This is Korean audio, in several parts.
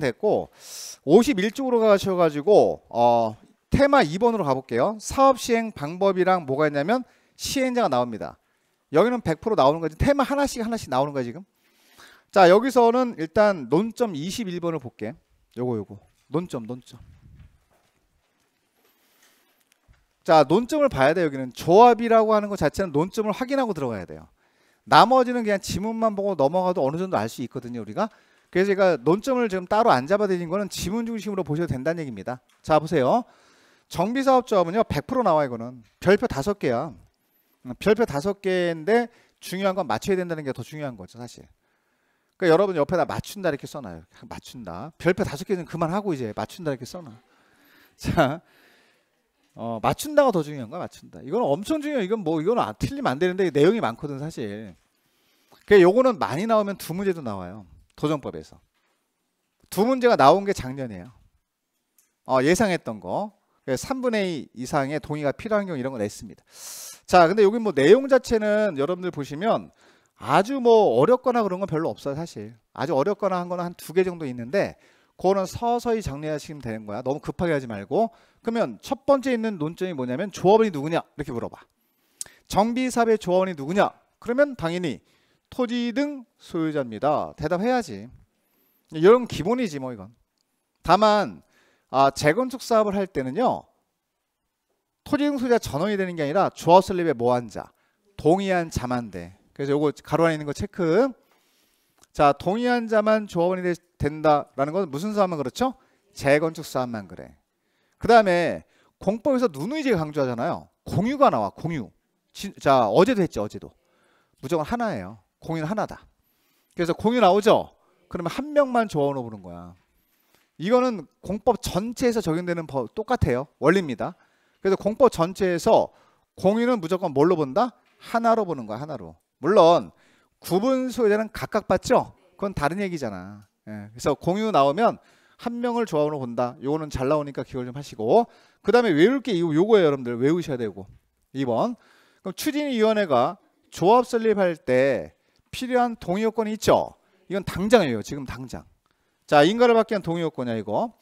됐고 51쪽으로 가셔가지고 어, 테마 2번으로 가볼게요. 사업 시행 방법이랑 뭐가 있냐면 시행자가 나옵니다. 여기는 100% 나오는 거지 테마 하나씩 하나씩 나오는 거야 지금. 자 여기서는 일단 논점 21번을 볼게. 요거 요거 논점 논점. 자 논점을 봐야 돼 여기는 조합이라고 하는 것 자체는 논점을 확인하고 들어가야 돼요. 나머지는 그냥 지문만 보고 넘어가도 어느 정도 알 수 있거든요 우리가. 그래서 제가 논점을 지금 따로 안 잡아드린 거는 지문 중심으로 보셔도 된다는 얘기입니다. 자 보세요. 정비사업자업은요 100% 나와 이거는 별표 다섯 개야. 음, 별표 다섯 개인데 중요한 건 맞춰야 된다는 게 더 중요한 거죠 사실. 그러니까 여러분 옆에다 맞춘다 이렇게 써놔요. 맞춘다. 별표 다섯 개는 그만하고 이제 맞춘다 이렇게 써놔. 자, 어, 맞춘다가 더 중요한 거야 맞춘다. 이건 엄청 중요해. 이건 뭐 이건 아, 틀리면 안 되는데 내용이 많거든 사실. 그러니까 요거는 많이 나오면 두 문제도 나와요. 도전법에서두 문제가 나온 게 작년이에요. 어, 예상했던 거. 3분의 2 이상의 동의가 필요한 경우 이런 걸 냈습니다. 자, 근데 여기 뭐 내용 자체는 여러분들 보시면 아주 뭐 어렵거나 그런 건 별로 없어요, 사실. 아주 어렵거나 한 거는 한두 개 정도 있는데 그거는 서서히 정리하시면 되는 거야. 너무 급하게 하지 말고. 그러면 첫 번째 있는 논점이 뭐냐면 조합원이 누구냐? 이렇게 물어봐. 정비사업의 조합원이 누구냐? 그러면 당연히 토지 등 소유자입니다. 대답해야지. 이런 기본이지 뭐 이건. 다만 아, 재건축 사업을 할 때는요. 토지 등 소유자 전원이 되는 게 아니라 조합 설립의 모한 자, 동의한 자만 데 그래서 요거 가로 안에 있는 거 체크. 자, 동의한 자만 조합원이 된다라는 건 무슨 사업만 그렇죠? 재건축 사업만 그래. 그 다음에 공법에서 누누이 제 강조하잖아요. 공유가 나와 공유. 자 어제도 했죠 어제도 무조건 하나예요. 공인 하나다. 그래서 공이 나오죠. 그러면 한 명만 조언로보는 거야. 이거는 공법 전체에서 적용되는 법 똑같아요. 원리입니다. 그래서 공법 전체에서 공인은 무조건 뭘로 본다? 하나로 보는 거야. 하나로. 물론 구분 소유자는 각각 봤죠. 그건 다른 얘기잖아. 예, 그래서 공유 나오면 한 명을 조합으로 본다. 요거는 잘 나오니까 기억을 좀 하시고 그 다음에 외울 게 요거예요. 여러분들 외우셔야 되고 2번 그럼 추진위원회가 조합 설립할 때 필요한 동의 요건이 있죠. 이건 당장이에요. 지금 당장. 자, 인가를 받기 위한 동의 요건이야 이거.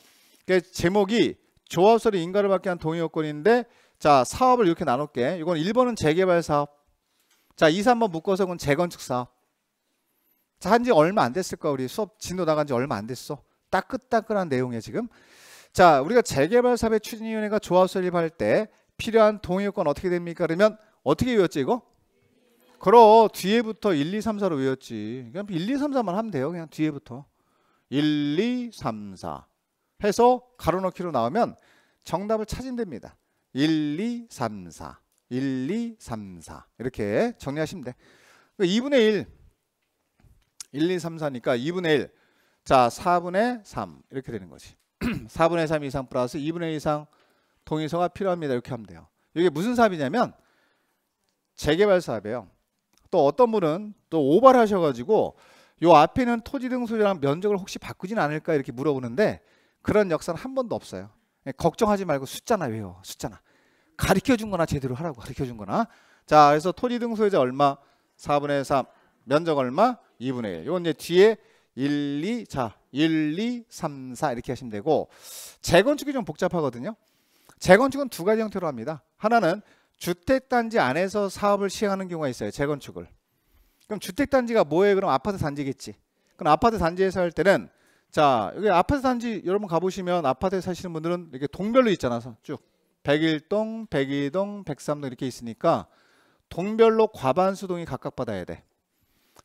그 제목이 조합설이 인가를 받기 위한 동의 요건인데 자, 사업을 이렇게 나눌게. 이건 1번은 재개발 사업. 자, 2, 3번 묶어서 그건 재건축 사업. 자, 한지 얼마 안 됐을까? 우리 수업 진도 나간 지 얼마 안 됐어. 따끈따끈한 내용이에 지금. 자, 우리가 재개발 사업의 추진위원회가 조합 설립할 때 필요한 동의요건 어떻게 됩니까? 그러면 어떻게 외웠지, 이거? 그럼 뒤에부터 1, 2, 3, 4로 외웠지. 그냥 1, 2, 3, 4만 하면 돼요. 그냥 뒤에부터. 1, 2, 3, 4 해서 가로넣기로 나오면 정답을 찾으면 됩니다. 1, 2, 3, 4. 1, 2, 3, 4 이렇게 정리하시면 돼. 2분의 1, 1, 2, 3, 4니까 2분의 1, 자 4분의 3 이렇게 되는 거지. 4분의 3 이상 플러스 2분의 1 이상 동의서가 필요합니다. 이렇게 하면 돼요. 이게 무슨 사업이냐면 재개발 사업이에요. 또 어떤 분은 또 오발 하셔가지고 요 앞에 는 토지 등소랑 면적을 혹시 바꾸진 않을까 이렇게 물어보는데 그런 역사는 한 번도 없어요. 예, 걱정하지 말고 숫자나 외워 숫자나 가르켜 준 거나 제대로 하라고 가르켜 준 거나 자 그래서 토지 등소유자 얼마 4분의 3 면적 얼마 2분의 1 요건 이제 뒤에 1, 2, 자 1, 2, 3, 4 이렇게 하시면 되고 재건축이 좀 복잡하거든요 재건축은 두 가지 형태로 합니다 하나는 주택단지 안에서 사업을 시행하는 경우가 있어요. 재건축을. 그럼 주택단지가 뭐예요? 그럼 아파트 단지겠지. 그럼 아파트 단지에서 할 때는 자 여기 아파트 단지 여러분 가보시면 아파트에 사시는 분들은 이렇게 동별로 있잖아 쭉 101동, 102동, 103동 이렇게 있으니까 동별로 과반수 동이 각각 받아야 돼.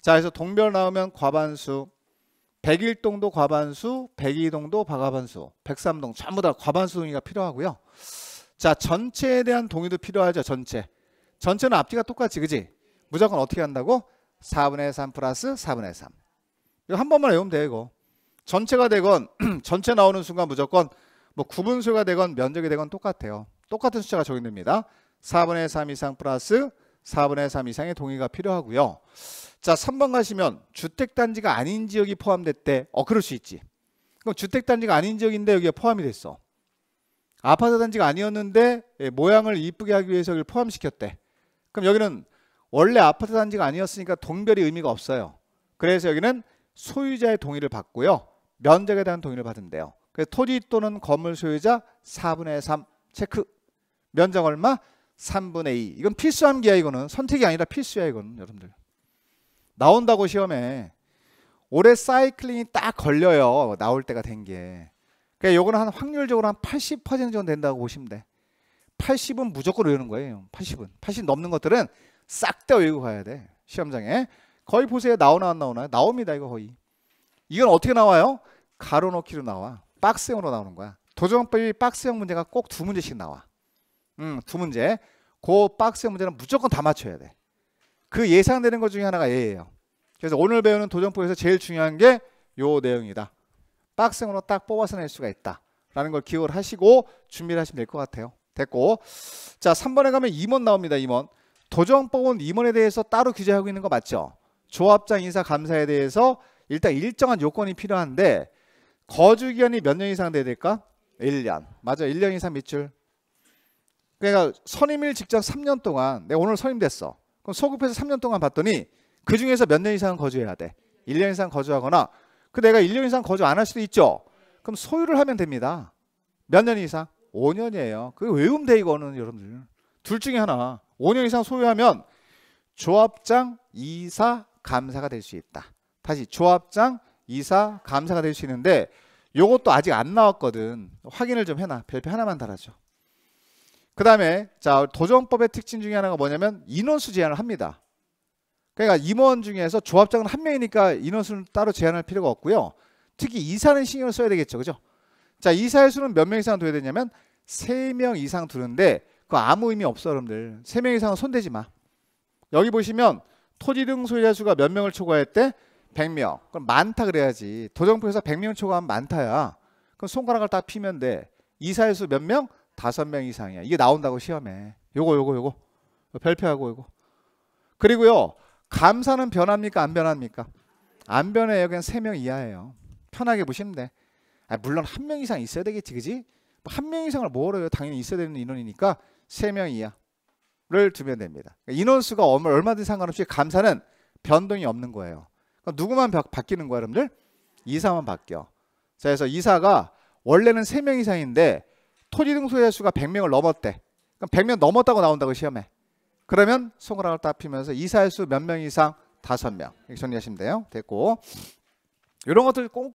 자 그래서 동별 나오면 과반수 101동도 과반수, 102동도 과반수, 103동 전부 다 과반수 동의가 필요하고요. 자 전체에 대한 동의도 필요하죠. 전체. 전체는 앞뒤가 똑같이 그지? 무조건 어떻게 한다고? 4분의 3 플러스 4분의 3. 이거 한 번만 외우면 돼 이거. 전체가 되건 전체 나오는 순간 무조건 뭐 구분수가 되건 면적이 되건 똑같아요. 똑같은 숫자가 적용됩니다. 4분의 3 이상 플러스 4분의 3 이상의 동의가 필요하고요. 자, 3번 가시면 주택단지가 아닌 지역이 포함됐대. 어, 그럴 수 있지. 그럼 주택단지가 아닌 지역인데 여기에 포함이 됐어. 아파트 단지가 아니었는데 예, 모양을 이쁘게 하기 위해서 여기를 포함시켰대. 그럼 여기는 원래 아파트 단지가 아니었으니까 동별이 의미가 없어요. 그래서 여기는 소유자의 동의를 받고요. 면적에 대한 동의를 받은대요. 그래서 토지 또는 건물 소유자 4분의 3 체크. 면적 얼마? 3분의 2. 이건 필수암기야 이거는. 선택이 아니라 필수야 이거는 여러분들. 나온다고 시험에. 올해 사이클링이 딱 걸려요. 나올 때가 된 게. 그러니까 요거는 한 확률적으로 한 80% 정도 된다고 보시면 돼. 80은 무조건 외우는 거예요. 80은. 80 넘는 것들은 싹 다 외우고 가야 돼. 시험장에. 거의 보세요. 나오나 안 나오나? 요 나옵니다. 이거 거의. 이건 어떻게 나와요? 가로놓기로 나와. 박스형으로 나오는 거야. 도전법이 박스형 문제가 꼭 두 문제씩 나와. 음, 두 문제. 그 박스형 문제는 무조건 다 맞춰야 돼. 그 예상되는 것 중에 하나가 얘예요 그래서 오늘 배우는 도전법에서 제일 중요한 게 요 내용이다. 빡스형으로딱 뽑아서 낼 수가 있다. 라는 걸 기억을 하시고 준비를 하시면 될 것 같아요. 됐고 자 3번에 가면 임원 나옵니다. 임원 도정법은 임원에 대해서 따로 규제하고 있는 거 맞죠? 조합장 인사 감사에 대해서 일단 일정한 요건이 필요한데 거주 기간이 몇 년 이상 돼야 될까? 1년. 맞아. 1년 이상 밑줄. 그러니까 선임일 직전 3년 동안 내가 오늘 선임됐어. 그럼 소급해서 3년 동안 봤더니 그 중에서 몇 년 이상 거주해야 돼. 1년 이상 거주하거나 그 내가 1년 이상 거주 안 할 수도 있죠. 그럼 소유를 하면 됩니다. 몇 년 이상? 5년이에요. 그게 외움돼 이거는 여러분들. 둘 중에 하나. 5년 이상 소유하면 조합장 이사 감사가 될 수 있다. 다시 조합장 이사 감사가 될 수 있는데 요것도 아직 안 나왔거든. 확인을 좀 해놔. 별표 하나만 달아줘. 그 다음에 자 도정법의 특징 중에 하나가 뭐냐면 인원수 제한을 합니다. 그러니까 임원 중에서 조합장은 한 명이니까 인원수는 따로 제한할 필요가 없고요. 특히 이사는 신경을 써야 되겠죠. 그죠? 자, 이사의 수는 몇 명 이상 둬야 되냐면 세 명 이상 두는데 그 아무 의미 없어 여러분들. 세 명 이상은 손대지 마. 여기 보시면 토지 등 소유자 수가 몇 명을 초과했대? 100명. 그럼 많다 그래야지. 도정표에서 100명 초과하면 많다야. 그럼 손가락을 딱 피면 돼. 이사의 수 몇 명? 다섯 명 이상이야. 이게 나온다고 시험에. 요거 요거 요거. 별표하고 요거. 그리고요. 감사는 변합니까? 안 변합니까? 안 변해요. 그냥 세명 이하예요. 편하게 보시면 돼. 아, 물론 한 명 이상 있어야 되겠지, 그지? 뭐 한명 이상을 뭐로 해요? 당연히 있어야 되는 인원이니까 세 명 이하를 두면 됩니다. 그러니까 인원수가 얼마든 상관없이 감사는 변동이 없는 거예요. 그러니까 누구만 바, 바뀌는 거야, 여러분들? 이사만 바뀌어. 자, 그래서 이사가 원래는 세 명 이상인데 토지등소의 수가 100명을 넘었대. 그럼 100명 넘었다고 나온다고 시험에. 그러면 손가락을 딱 피면서 이사할 수 몇 명 이상 다섯 명 이렇게 정리하시면 돼요. 됐고 이런 것들 꼭